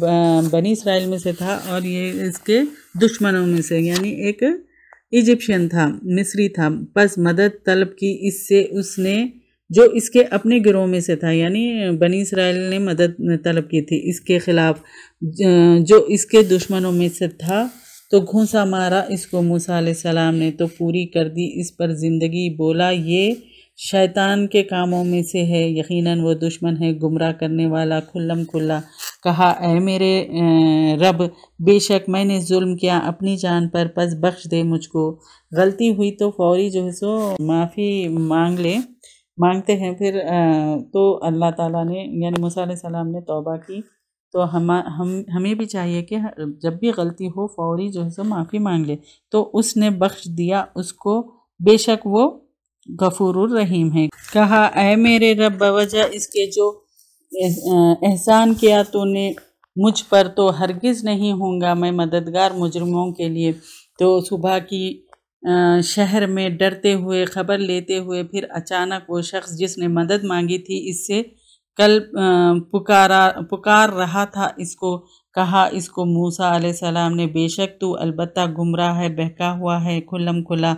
بنی اسرائیل میں سے تھا اور یہ اس کے دشمنوں میں سے یعنی ایک ایجپشین تھا مصری تھا پس مدد طلب کی اس سے اس نے جو اس کے اپنے گروہ میں سے تھا یعنی بنی اسرائیل نے مدد طلب کی تھی اس کے خلاف جو اس کے دشمنوں میں سے تھا تو گھونسا مارا اس کو موسیٰ علیہ السلام نے تو پوری کر دی اس پر زندگی بولا یہ شیطان کے کاموں میں سے ہے یقیناً وہ دشمن ہے گمراہ کرنے والا کھلم کھلا کہا اے میرے رب بے شک میں نے ظلم کیا اپنی جان پر پس بخش دے مجھ کو غلطی ہوئی تو فوری جو ہے سو معافی مانگ لے مانگتے ہیں پھر تو اللہ تعالیٰ نے یعنی موسیٰ علیہ السلام نے توبہ کی تو ہم ہمیں بھی چاہیے کہ جب بھی غلطی ہو فوری جو ہے سو معافی مانگ لے تو اس نے بخش دیا اس کو بے شک وہ غفور الرحیم ہے کہا اے میرے رب بوجہ اس کے جو احسان کیا تو نے مجھ پر تو ہرگز نہیں ہوں گا میں مددگار مجرموں کے لیے تو صبح کی شہر میں ڈرتے ہوئے خبر لیتے ہوئے پھر اچانک وہ شخص جس نے مدد مانگی تھی اس سے کل پکارا پکار رہا تھا اس کو کہا اس کو موسا علیہ السلام نے بے شک تو البتہ گمراہ ہے بہکا ہوا ہے کھلم کھلا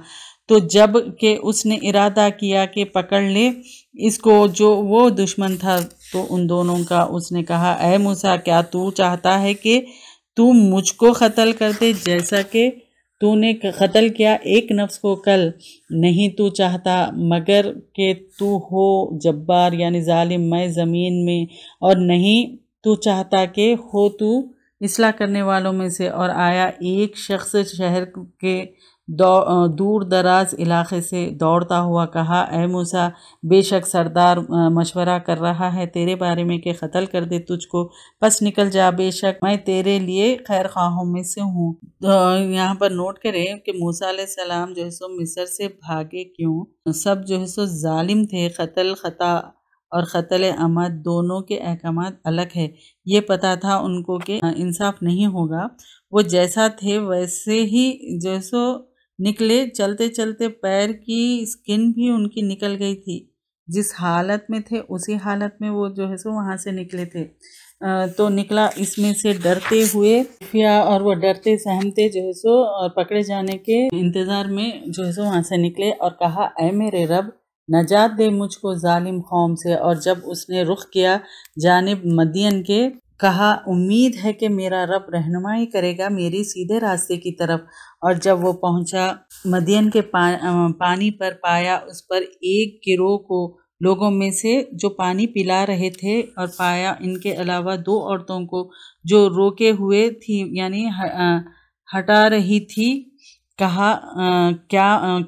تو جب کہ اس نے ارادہ کیا کہ پکڑ لے اس کو جو وہ دشمن تھا تو ان دونوں کا اس نے کہا اے موسا کیا تو چاہتا ہے کہ تو مجھ کو قتل کر دے جیسا کہ تو نے قتل کیا ایک نفس کو کل نہیں تو چاہتا مگر کہ تو ہو جبار یعنی ظالم میں زمین میں اور نہیں تو چاہتا کہ ہو تو اصلاح کرنے والوں میں سے اور آیا ایک شخص شہر کے دور دراز علاقے سے دوڑتا ہوا کہا اے موسیٰ بے شک سردار مشورہ کر رہا ہے تیرے بارے میں کہ قتل کر دے تجھ کو پس نکل جا بے شک میں تیرے لیے خیر خواہوں میں سے ہوں یہاں پر نوٹ کریں کہ موسیٰ علیہ السلام جو ہے سو مصر سے بھاگے کیوں سب جو ہے سو ظالم تھے قتل خطا اور قتل عمد دونوں کے احکامات الگ ہے یہ پتہ تھا ان کو کہ انصاف نہیں ہوگا وہ جیسا تھے ویسے ہی جو سو نکلے چلتے چلتے پیر کی اسکن بھی ان کی نکل گئی تھی جس حالت میں تھے اسی حالت میں وہ جو ہے سو وہاں سے نکلے تھے تو نکلا اس میں سے ڈرتے ہوئے خفیہ اور وہ ڈرتے سہمتے جو ہے سو اور پکڑے جانے کے انتظار میں جو ہے سو وہاں سے نکلے اور کہا اے میرے رب نجات دے مجھ کو ظالم قوم سے اور جب اس نے رخ کیا جانب مدین کے کہا امید ہے کہ میرا رب رہنمائی کرے گا میری سیدھے راستے کی طرف اور جب وہ پہنچا مدین کے پانی پر پایا اس پر ایک گروہ کو لوگوں میں سے جو پانی پلا رہے تھے اور پایا ان کے علاوہ دو عورتوں کو جو روکے ہوئے تھی یعنی ہٹا رہی تھی کہا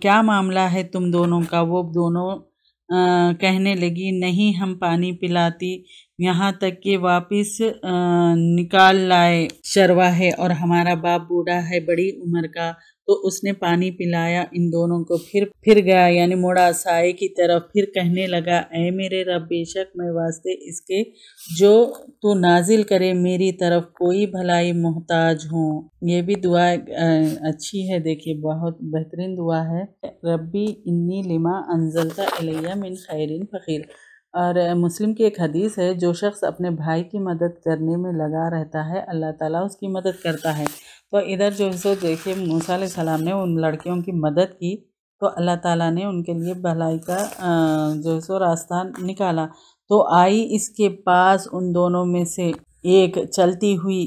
کیا معاملہ ہے تم دونوں کا وہ دونوں کہنے لگی نہیں ہم پانی پلاتی یہاں تک کہ واپس نکال لائے شروع ہے اور ہمارا باپ بوڑھا ہے بڑی عمر کا تو اس نے پانی پلایا ان دونوں کو پھر پھر گیا یعنی موڑا سائے کی طرف پھر کہنے لگا اے میرے رب بے شک میں واسطے اس کے جو تو نازل کرے میری طرف کوئی بھلائی محتاج ہوں یہ بھی دعا اچھی ہے دیکھیے بہت بہترین دعا ہے ربی انی لما انزلتا علیہ من خیرین فقیر اور مسلم کی ایک حدیث ہے جو شخص اپنے بھائی کی مدد کرنے میں لگا رہتا ہے اللہ تعالیٰ اس کی مدد کرتا ہے تو ادھر جو ہے سو موسیٰ علیہ السلام نے ان لڑکیوں کی مدد کی تو اللہ تعالیٰ نے ان کے لیے بھلائی کا جو ہے سو راستہ نکالا تو آئی اس کے پاس ان دونوں میں سے ایک چلتی ہوئی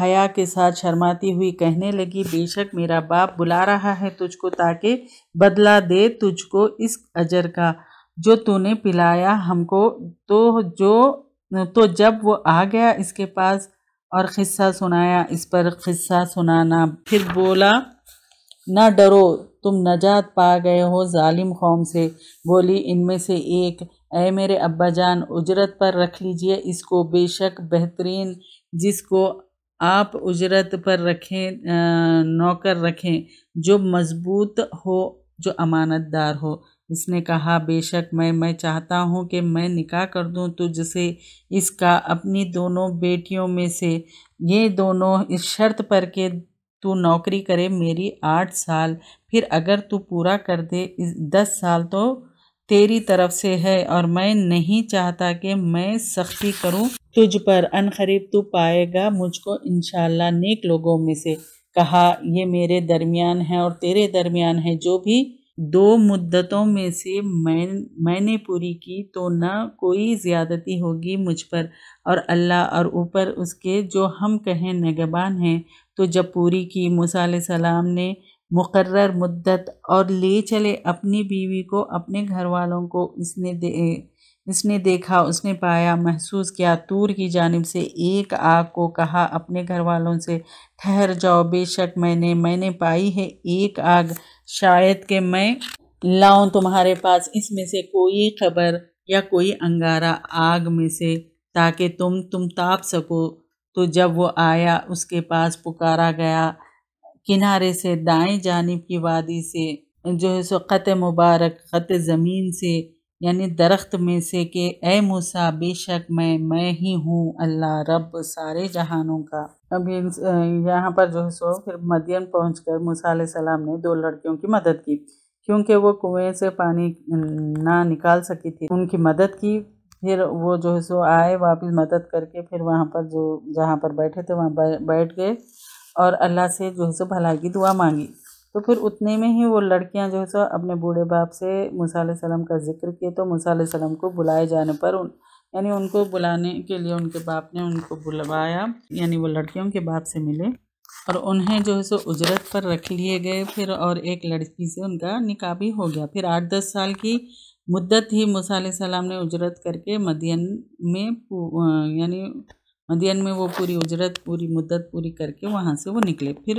حیا کے ساتھ شرماتی ہوئی کہنے لگی بے شک میرا باپ بلا رہا ہے تجھ کو تاکہ بدلہ دے تجھ کو اس اجر کا جو تو نے پلایا ہم کو تو جو تو جب وہ آ گیا اس کے پاس اور قصہ سنایا اس پر قصہ سنانا پھر بولا نہ ڈرو تم نجات پا گئے ہو ظالم قوم سے بولی ان میں سے ایک اے میرے ابا جان اجرت پر رکھ لیجئے اس کو بے شک بہترین جس کو آپ اجرت پر رکھیں نوکر رکھیں جو مضبوط ہو جو امانت دار ہو اس نے کہا بے شک میں میں چاہتا ہوں کہ میں نکاح کر دوں سے اس کا اپنی دونوں بیٹیوں میں سے یہ دونوں اس شرط پر کہ تو نوکری کرے میری آٹھ سال پھر اگر تو پورا کر دے دس سال تو تیری طرف سے ہے اور میں نہیں چاہتا کہ میں سختی کروں تجھ پر انخریب تو پائے گا مجھ کو انشاءاللہ نیک لوگوں میں سے کہا یہ میرے درمیان ہے اور تیرے درمیان ہے جو بھی دو مدتوں میں سے میں نے پوری کی تو نہ کوئی زیادتی ہوگی مجھ پر اور اللہ اور اوپر اس کے جو ہم کہیں نگبان ہیں تو جب پوری کی موسیٰ علیہ السلام نے مقرر مدت اور لے چلے اپنی بیوی کو اپنے گھر والوں کو اس نے دے اس نے دیکھا اس نے پایا محسوس کیا تور کی جانب سے ایک آگ کو کہا اپنے گھر والوں سے ٹھہر جاؤ بے شک میں نے میں نے پائی ہے ایک آگ شاید کہ میں لاؤں تمہارے پاس اس میں سے کوئی خبر یا کوئی انگارہ آگ میں سے تاکہ تم تم تاپ سکو تو جب وہ آیا اس کے پاس پکارا گیا کنارے سے دائیں جانب کی وادی سے جو ہے سو خط مبارک خط زمین سے یعنی درخت میں سے کہ اے موسیٰ بے شک میں میں ہی ہوں اللہ رب سارے جہانوں کا اب یہاں پر جو ہے سو پھر مدین پہنچ کر موسیٰ علیہ السلام نے دو لڑکیوں کی مدد کی کیونکہ وہ کنویں سے پانی نہ نکال سکی تھی ان کی مدد کی پھر وہ جو ہے سو آئے واپس مدد کر کے پھر وہاں پر جو جہاں پر بیٹھے تھے وہاں بیٹھ گئے اور اللہ سے جو ہے سو بھلائی کی دعا مانگی تو پھر اتنے میں ہی وہ لڑکیاں جو ہے سو اپنے بوڑھے باپ سے موسیٰ علیہ السلام کا ذکر کیے تو موسیٰ علیہ السلام کو بلائے جانے پر یعنی ان کو بلانے کے لیے ان کے باپ نے ان کو بلوایا یعنی وہ لڑکیوں کے باپ سے ملے اور انہیں جو ہے سو اجرت پر رکھ لیے گئے پھر اور ایک لڑکی سے ان کا نکاح بھی ہو گیا پھر آٹھ دس سال کی مدت ہی موسیٰ علیہ السلام نے اجرت کر کے مدین میں یعنی مدین میں وہ پوری اجرت پوری مدت پوری کر کے وہاں سے وہ نکلے پھر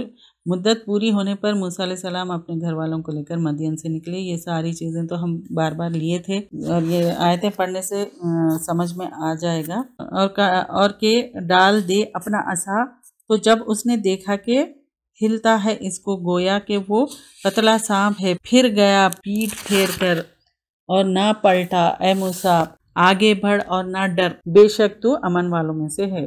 مدت پوری ہونے پر موسیٰ علیہ السلام اپنے گھر والوں کو لے کر مدین سے نکلے یہ ساری چیزیں تو ہم بار بار لیے تھے اور یہ آیتیں پڑھنے سے سمجھ میں آ جائے گا اور اور کہ ڈال دے اپنا عصا تو جب اس نے دیکھا کہ ہلتا ہے اس کو گویا کہ وہ پتلا سانپ ہے پھر گیا پیٹ پھیر کر اور نہ پلٹا اے موسیٰ آگے بڑھ اور نہ ڈر بے شک تو امن والوں میں سے ہے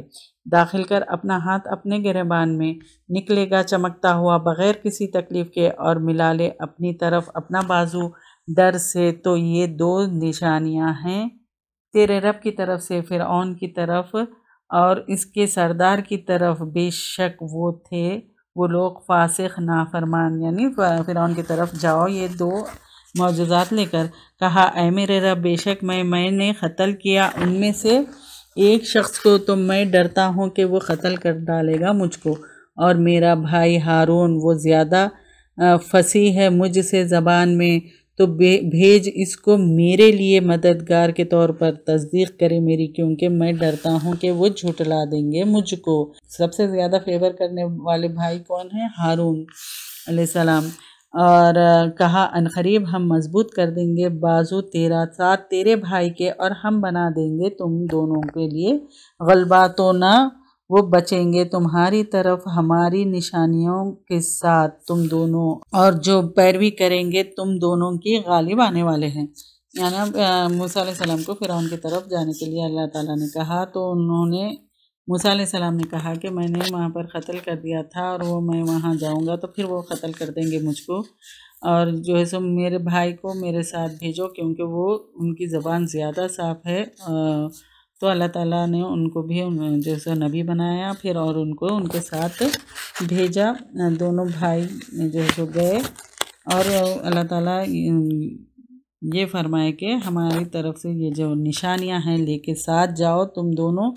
داخل کر اپنا ہاتھ اپنے گریبان میں نکلے گا چمکتا ہوا بغیر کسی تکلیف کے اور ملا لے اپنی طرف اپنا بازو ڈر سے تو یہ دو نشانیاں ہیں تیرے رب کی طرف سے فرعون کی طرف اور اس کے سردار کی طرف بے شک وہ تھے وہ لوگ فاسق نافرمان یعنی فرعون کی طرف جاؤ یہ دو معجزات لے کر کہا اے میرے رب بے شک میں میں نے قتل کیا ان میں سے ایک شخص کو تو میں ڈرتا ہوں کہ وہ قتل کر ڈالے گا مجھ کو اور میرا بھائی ہارون وہ زیادہ پھنسی ہے مجھ سے زبان میں تو بھیج اس کو میرے لیے مددگار کے طور پر تصدیق کرے میری کیونکہ میں ڈرتا ہوں کہ وہ جھٹلا دیں گے مجھ کو سب سے زیادہ فیور کرنے والے بھائی کون ہیں ہارون علیہ السلام اور کہا عنقریب ہم مضبوط کر دیں گے بازو تیرا ساتھ تیرے بھائی کے اور ہم بنا دیں گے تم دونوں کے لیے غلبہ تو نہ وہ بچیں گے تمہاری طرف ہماری نشانیوں کے ساتھ تم دونوں اور جو پیروی کریں گے تم دونوں کی غالب آنے والے ہیں یعنی موسیٰ علیہ السلام کو فرعون کی طرف جانے کے لیے اللہ تعالیٰ نے کہا تو انہوں نے موسیٰ علیہ السلام نے کہا کہ میں نے وہاں پر قتل کر دیا تھا اور وہ میں وہاں جاؤں گا تو پھر وہ قتل کر دیں گے مجھ کو اور جو ہے سو میرے بھائی کو میرے ساتھ بھیجو کیونکہ وہ ان کی زبان زیادہ صاف ہے تو اللہ تعالیٰ نے ان کو بھی جو سو نبی بنایا پھر اور ان کو ان کے ساتھ بھیجا دونوں بھائی جو ہے سو گئے اور اللہ تعالیٰ یہ فرمائے کہ ہماری طرف سے یہ جو نشانیاں ہیں لے کے ساتھ جاؤ تم دونوں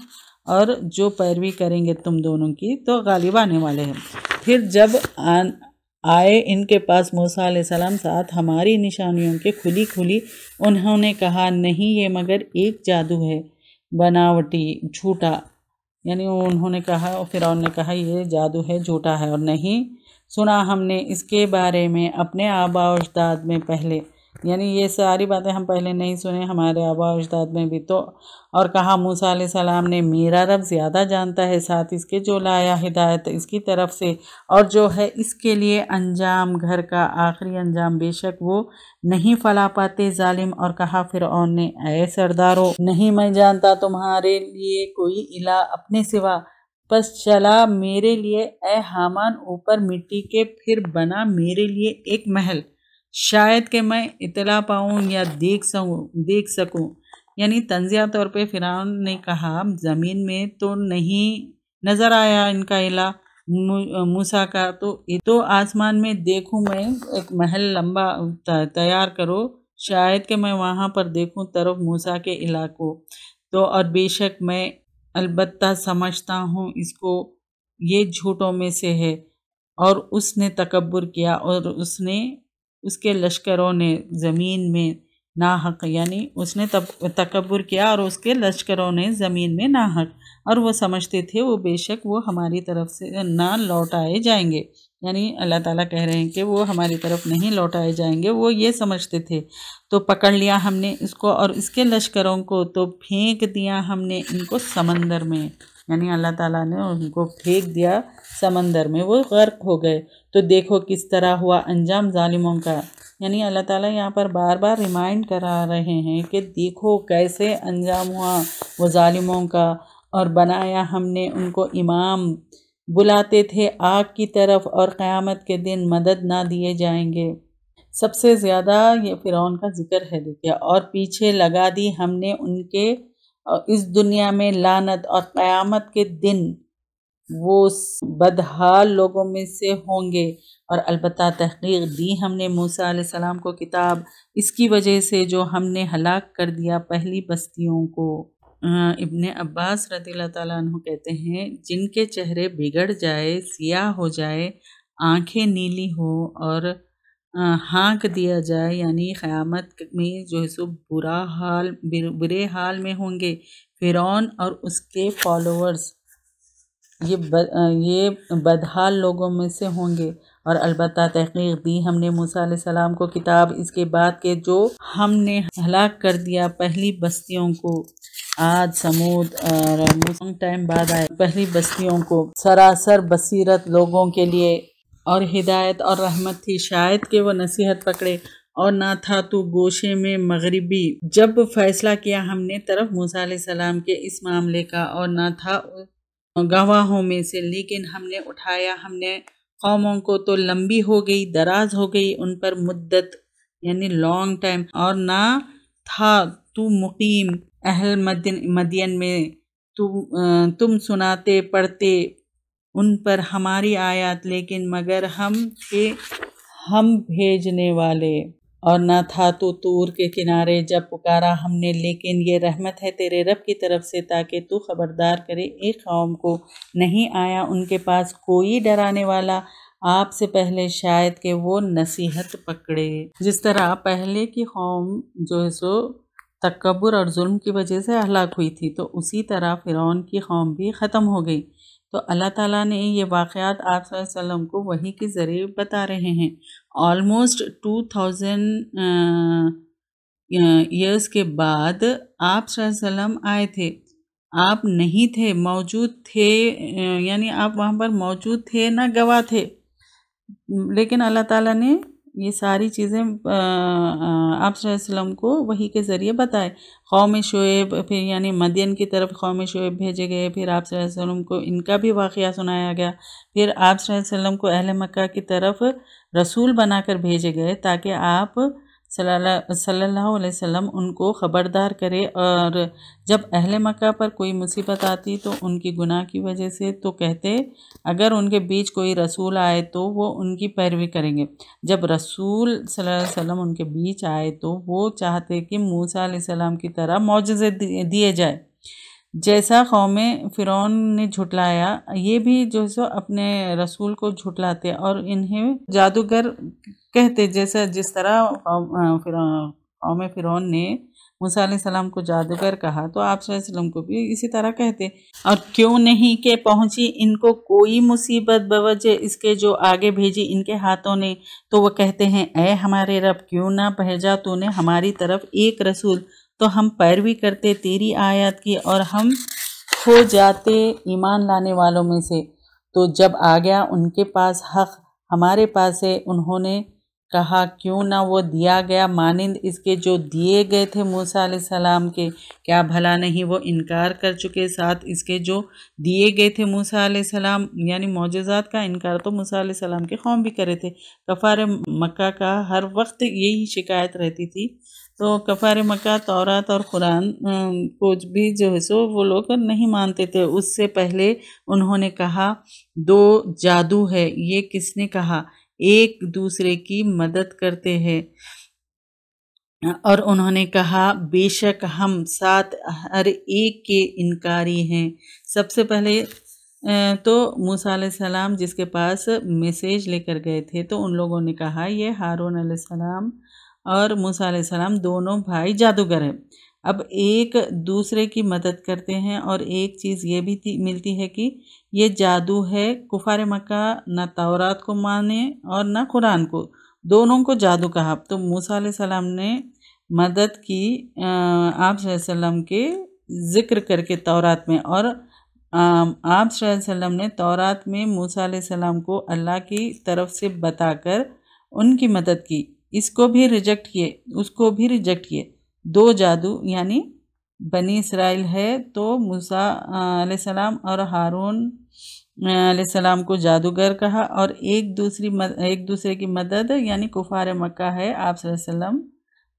اور جو پیروی کریں گے تم دونوں کی تو غالب آنے والے ہیں پھر جب آئے ان کے پاس موسیٰ علیہ السلام ساتھ ہماری نشانیوں کے کھلی کھلی انہوں نے کہا نہیں یہ مگر ایک جادو ہے بناوٹی جھوٹا یعنی انہوں نے کہا پھر اور نے کہا یہ جادو ہے جھوٹا ہے اور نہیں سنا ہم نے اس کے بارے میں اپنے آبا اجداد میں پہلے یعنی یہ ساری باتیں ہم پہلے نہیں سنے ہمارے آبا اجداد میں بھی تو اور کہا موسیٰ علیہ السلام نے میرا رب زیادہ جانتا ہے ساتھ اس کے جو لایا ہدایت اس کی طرف سے اور جو ہے اس کے لیے انجام گھر کا آخری انجام بے شک وہ نہیں فلا پاتے ظالم اور کہا فرعون نے اے سردارو نہیں میں جانتا تمہارے لیے کوئی الہ اپنے سوا بس چلا میرے لیے اے حامان اوپر مٹی کے پھر بنا میرے لیے ایک محل شاید کہ میں اطلاع پاؤں یا دیکھ سکوں دیکھ سکوں یعنی تنزیہ طور پہ فرعون نے کہا زمین میں تو نہیں نظر آیا ان کا علا موسا کا تو تو آسمان میں دیکھوں میں ایک محل لمبا تیار کرو شاید کہ میں وہاں پر دیکھوں طرف موسا کے علاقوں تو اور بے شک میں البتہ سمجھتا ہوں اس کو یہ جھوٹوں میں سے ہے اور اس نے تکبر کیا اور اس نے اس کے لشکروں نے زمین میں ناحق یعنی اس نے تکبر کیا اور اس کے لشکروں نے زمین میں ناحق اور وہ سمجھتے تھے وہ بے شک وہ ہماری طرف سے نہ لوٹائے جائیں گے یعنی اللہ تعالیٰ کہہ رہے ہیں کہ وہ ہماری طرف نہیں لوٹائے جائیں گے وہ یہ سمجھتے تھے تو پکڑ لیا ہم نے اس کو اور اس کے لشکروں کو تو پھینک دیا ہم نے ان کو سمندر میں یعنی اللہ تعالیٰ نے ان کو پھینک دیا سمندر میں وہ غرق ہو گئے تو دیکھو کس طرح ہوا انجام ظالموں کا یعنی اللہ تعالیٰ یہاں پر بار بار ریمائنڈ کرا رہے ہیں کہ دیکھو کیسے انجام ہوا وہ ظالموں کا اور بنایا ہم نے ان کو امام بلاتے تھے آگ کی طرف اور قیامت کے دن مدد نہ دیے جائیں گے سب سے زیادہ یہ فرعون کا ذکر ہے دیکھا اور پیچھے لگا دی ہم نے ان کے اور اس دنیا میں لانت اور قیامت کے دن وہ بدحال لوگوں میں سے ہوں گے اور البتہ تحقیق دی ہم نے موسیٰ علیہ السلام کو کتاب اس کی وجہ سے جو ہم نے ہلاک کر دیا پہلی بستیوں کو ابن عباس رضی اللہ تعالیٰ عنہ کہتے ہیں جن کے چہرے بگڑ جائے سیاہ ہو جائے آنکھیں نیلی ہو اور ہانک دیا جائے یعنی قیامت میں جو ہے سو برا حال برے حال میں ہوں گے فرعون اور اس کے فالوورز یہ بدحال لوگوں میں سے ہوں گے اور البتہ تحقیق دی ہم نے موسیٰ علیہ السلام کو کتاب اس کے بعد کے جو ہم نے ہلاک کر دیا پہلی بستیوں کو آج سمود اور ٹائم بعد آئے پہلی بستیوں کو سراسر بصیرت لوگوں کے لیے اور ہدایت اور رحمت تھی شاید کہ وہ نصیحت پکڑے اور نہ تھا تو گوشے میں مغربی جب فیصلہ کیا ہم نے طرف موسیٰ علیہ السلام کے اس معاملے کا اور نہ تھا گواہوں میں سے لیکن ہم نے اٹھایا ہم نے قوموں کو تو لمبی ہو گئی دراز ہو گئی ان پر مدت یعنی لانگ ٹائم اور نہ تھا تو مقیم اہل مدین مدین میں تم سناتے پڑھتے ان پر ہماری آیات لیکن مگر ہم کے ہم بھیجنے والے اور نہ تھا تو تور کے کنارے جب پکارا ہم نے لیکن یہ رحمت ہے تیرے رب کی طرف سے تاکہ تو خبردار کرے ایک قوم کو نہیں آیا ان کے پاس کوئی ڈرانے والا آپ سے پہلے شاید کہ وہ نصیحت پکڑے جس طرح پہلے کی قوم جو ہے سو تکبر اور ظلم کی وجہ سے ہلاک ہوئی تھی تو اسی طرح فرعون کی قوم بھی ختم ہو گئی تو اللہ تعالیٰ نے یہ واقعات آپ صلی اللہ علیہ وسلم کو وہی کے ذریعے بتا رہے ہیں آلموسٹ ٹو تھاؤزن ایئرس کے بعد آپ صلی اللہ علیہ وسلم آئے تھے آپ نہیں تھے موجود تھے یعنی آپ وہاں پر موجود تھے نہ گواہ تھے لیکن اللہ تعالیٰ نے یہ ساری چیزیں آپ صلی اللہ علیہ وسلم کو وہی کے ذریعے بتائے قوم شعیب پھر یعنی مدین کی طرف قوم شعیب بھیجے گئے پھر آپ صلی اللہ علیہ وسلم کو ان کا بھی واقعہ سنایا گیا پھر آپ صلی اللہ علیہ وسلم کو اہل مکہ کی طرف رسول بنا کر بھیجے گئے تاکہ آپ صلی اللہ صلی اللہ علیہ وسلم ان کو خبردار کرے اور جب اہل مکہ پر کوئی مصیبت آتی تو ان کی گناہ کی وجہ سے تو کہتے اگر ان کے بیچ کوئی رسول آئے تو وہ ان کی پیروی کریں گے جب رسول صلی اللہ علیہ وسلم ان کے بیچ آئے تو وہ چاہتے کہ موسیٰ علیہ السلام کی طرح معجزے دیے جائے جیسا قوم فرعون نے جھٹلایا یہ بھی جو سو اپنے رسول کو جھٹلاتے اور انہیں جادوگر کہتے جیسا جس طرح قوم فرعون نے موسیٰ علیہ السلام کو جادوگر کہا تو آپ صلی اللہ علیہ وسلم کو بھی اسی طرح کہتے اور کیوں نہیں کہ پہنچی ان کو کوئی مصیبت بوجہ اس کے جو آگے بھیجی ان کے ہاتھوں نے تو وہ کہتے ہیں اے ہمارے رب کیوں نہ بھیجا تو نے ہماری طرف ایک رسول تو ہم پیروی کرتے تیری آیات کی اور ہم ہو جاتے ایمان لانے والوں میں سے تو جب آ گیا ان کے پاس حق ہمارے پاس ہے انہوں نے کہا کیوں نہ وہ دیا گیا مانند اس کے جو دیئے گئے تھے موسیٰ علیہ السلام کے کیا بھلا نہیں وہ انکار کر چکے ساتھ اس کے جو دیے گئے تھے موسیٰ علیہ السلام یعنی معجزات کا انکار تو موسیٰ علیہ السلام کے قوم بھی کرے تھے کفار مکہ کا ہر وقت یہی شکایت رہتی تھی تو کفار مکہ تورات اور قرآن کو بھی جو ہے سو وہ لوگ نہیں مانتے تھے اس سے پہلے انہوں نے کہا دو جادو ہے یہ کس نے کہا ایک دوسرے کی مدد کرتے ہیں اور انہوں نے کہا بے شک ہم ساتھ ہر ایک کے انکاری ہیں سب سے پہلے تو موسیٰ علیہ السلام جس کے پاس میسیج لے کر گئے تھے تو ان لوگوں نے کہا یہ ہارون علیہ السلام اور موسیٰ علیہ السلام دونوں بھائی جادوگر ہیں اب ایک دوسرے کی مدد کرتے ہیں اور ایک چیز یہ بھی ملتی ہے کہ یہ جادو ہے کفار مکہ نہ تورات کو مانے اور نہ قرآن کو دونوں کو جادو کہا تو موسیٰ علیہ السلام نے مدد کی آپ صلی اللہ علیہ وسلم کے ذکر کر کے تورات میں اور آپ صلی اللہ علیہ وسلم نے تورات میں موسیٰ علیہ السلام کو اللہ کی طرف سے بتا کر ان کی مدد کی اس کو بھی ریجیکٹ کیے اس کو بھی ریجیکٹ کیے دو جادو یعنی بنی اسرائیل ہے تو موسیٰ علیہ السلام اور ہارون علیہ السلام کو جادوگر کہا اور ایک دوسری ایک دوسرے کی مدد یعنی کفار مکہ ہے آپ صلی اللہ علیہ وسلم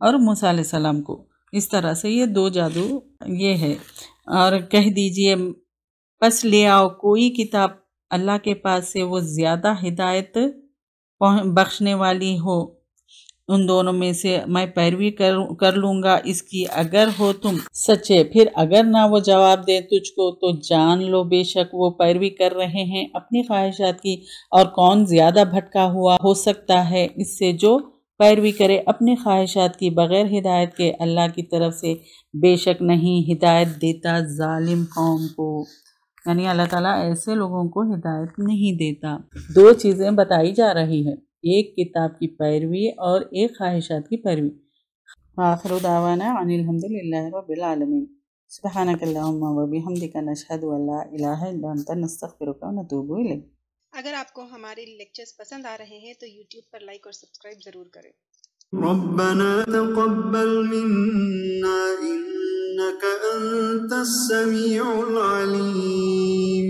اور موسیٰ علیہ السلام کو اس طرح سے یہ دو جادو یہ ہے اور کہہ دیجئے پس لے آؤ کوئی کتاب اللہ کے پاس سے وہ زیادہ ہدایت بخشنے والی ہو ان دونوں میں سے میں پیروی کر لوں گا اس کی اگر ہو تم سچے پھر اگر نہ وہ جواب دے تجھ کو تو جان لو بے شک وہ پیروی کر رہے ہیں اپنی خواہشات کی اور کون زیادہ بھٹکا ہوا ہو سکتا ہے اس سے جو پیروی کرے اپنی خواہشات کی بغیر ہدایت کے اللہ کی طرف سے بے شک نہیں ہدایت دیتا ظالم قوم کو یعنی اللہ تعالیٰ ایسے لوگوں کو ہدایت نہیں دیتا دو چیزیں بتائی جا رہی ہیں ایک کتاب کی پیروی اور ایک خواہشات کی پیروی آخر دعوانا عن الحمدللہ رب العالمین سبحانک اللہم و بحمدک نشہد و اللہ الہ الا انت نستغفرک و نتوبو الی اگر آپ کو ہماری لیکچرز پسند آ رہے ہیں تو یوٹیوب پر لائک اور سبسکرائب ضرور کریں ربنا تقبل منا انک انت السميع العليم